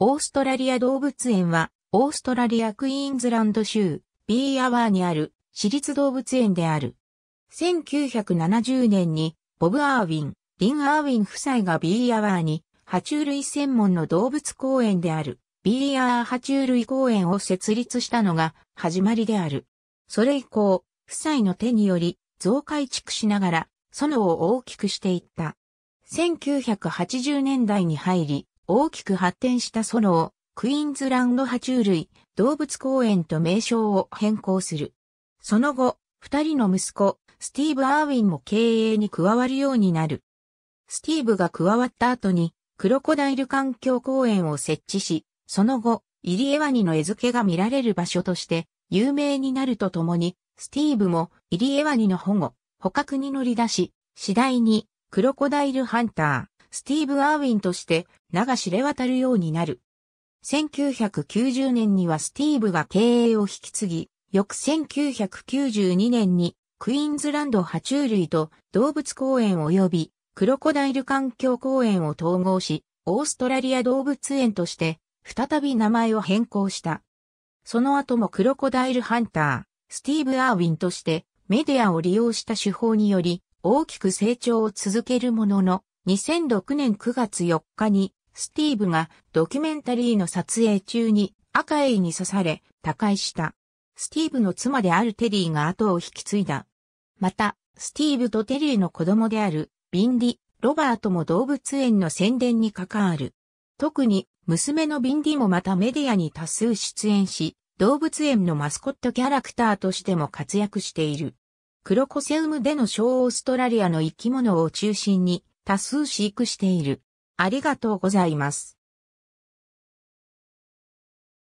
オーストラリア動物園は、オーストラリアクイーンズランド州、ビーアワーにある私立動物園である。1970年に、ボブ・アーウィン、リン・アーウィン夫妻がビーアワーに、爬虫類専門の動物公園である、ビーアー爬虫類公園を設立したのが始まりである。それ以降、夫妻の手により、増改築しながら、園を大きくしていった。1980年代に入り、大きく発展したソロを、クイーンズランド爬虫類、動物公園と名称を変更する。その後、二人の息子、スティーブ・アーウィンも経営に加わるようになる。スティーブが加わった後に、クロコダイル環境公園を設置し、その後、イリエワニの餌付けが見られる場所として有名になるとともに、スティーブもイリエワニの保護、捕獲に乗り出し、次第にクロコダイルハンター。スティーブ・アーウィンとして名が知れ渡るようになる。1990年にはスティーブが経営を引き継ぎ、翌1992年にクイーンズランド爬虫類と動物公園及びクロコダイル環境公園を統合し、オーストラリア動物園として再び名前を変更した。その後もクロコダイルハンター、スティーブ・アーウィンとしてメディアを利用した手法により大きく成長を続けるものの、2006年9月4日に、スティーブがドキュメンタリーの撮影中に赤エイに刺され、他界した。スティーブの妻であるテリーが後を引き継いだ。また、スティーブとテリーの子供である、ビンディ、ロバートも動物園の宣伝に関わる。特に、娘のビンディもまたメディアに多数出演し、動物園のマスコットキャラクターとしても活躍している。クロコセウムでの小オーストラリアの生き物を中心に、多数飼育している。ありがとうございます。